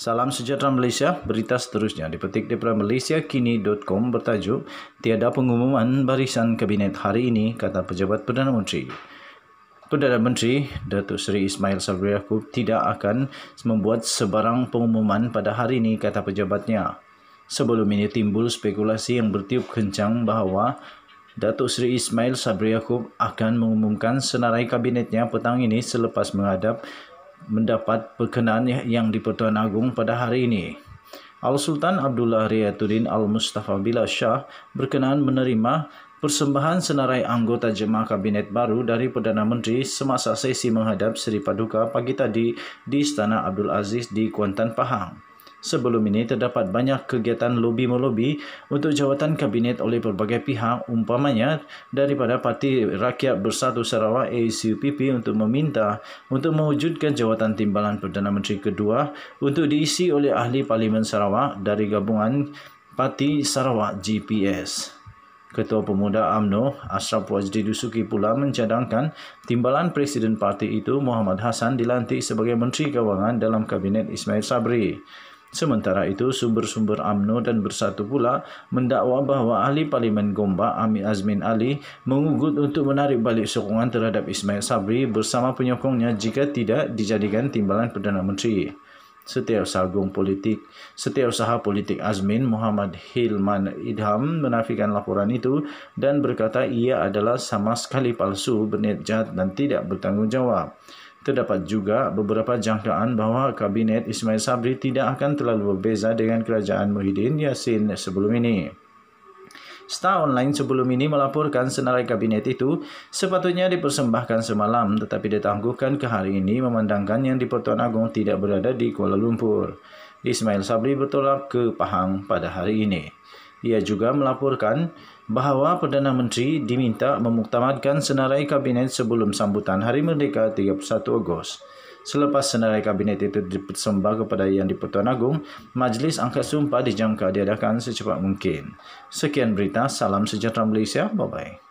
Salam sejahtera Malaysia, berita seterusnya dipetik daripada malaysiakini.com bertajuk Tiada pengumuman barisan kabinet hari ini, kata pejabat Perdana Menteri. Perdana Menteri Datuk Seri Ismail Sabri Yaakob tidak akan membuat sebarang pengumuman pada hari ini, kata pejabatnya. Sebelum ini timbul spekulasi yang bertiup kencang bahawa Datuk Seri Ismail Sabri Yaakob akan mengumumkan senarai kabinetnya petang ini selepas menghadap mendapat perkenaan yang di-Pertuan Agung pada hari ini. Al-Sultan Abdullah Riyaduddin Al-Mustafa Bila Shah berkenaan menerima persembahan senarai anggota jemaah kabinet baru dari Perdana Menteri semasa sesi menghadap Seri Paduka pagi tadi di Istana Abdul Aziz di Kuantan, Pahang. Sebelum ini terdapat banyak kegiatan lobi-melobi untuk jawatan kabinet oleh pelbagai pihak umpamanya daripada Parti Rakyat Bersatu Sarawak ACUPP untuk meminta untuk mewujudkan jawatan timbalan Perdana Menteri kedua untuk diisi oleh ahli Parlimen Sarawak dari gabungan Parti Sarawak GPS. Ketua Pemuda AMNO Ashraf Wajdi Dusuki pula mencadangkan timbalan Presiden Parti itu Muhammad Hasan dilantik sebagai Menteri Kewangan dalam Kabinet Ismail Sabri. Sementara itu, sumber-sumber AMNO dan Bersatu pula mendakwa bahawa ahli Parlimen Gomba, Ami Azmin Ali, mengugut untuk menarik balik sokongan terhadap Ismail Sabri bersama penyokongnya jika tidak dijadikan timbalan Perdana Menteri. Setiap agung politik, setiap setiausaha politik Azmin Muhammad Hilman Idham menafikan laporan itu dan berkata ia adalah sama sekali palsu, berniat jahat dan tidak bertanggungjawab. Terdapat juga beberapa jangkaan bahawa Kabinet Ismail Sabri tidak akan terlalu berbeza dengan Kerajaan Muhyiddin Yassin sebelum ini. Star Online sebelum ini melaporkan senarai kabinet itu sepatutnya dipersembahkan semalam tetapi ditangguhkan ke hari ini memandangkan yang di Pertuan Agong tidak berada di Kuala Lumpur. Ismail Sabri bertolak ke Pahang pada hari ini. Ia juga melaporkan bahawa Perdana Menteri diminta memuktamadkan senarai kabinet sebelum sambutan Hari Merdeka 31 Ogos. Selepas senarai kabinet itu dipersembah kepada Yang di-Pertuan Agong, majlis angkat sumpah dijangka diadakan secepat mungkin. Sekian berita, salam sejahtera Malaysia, bye-bye.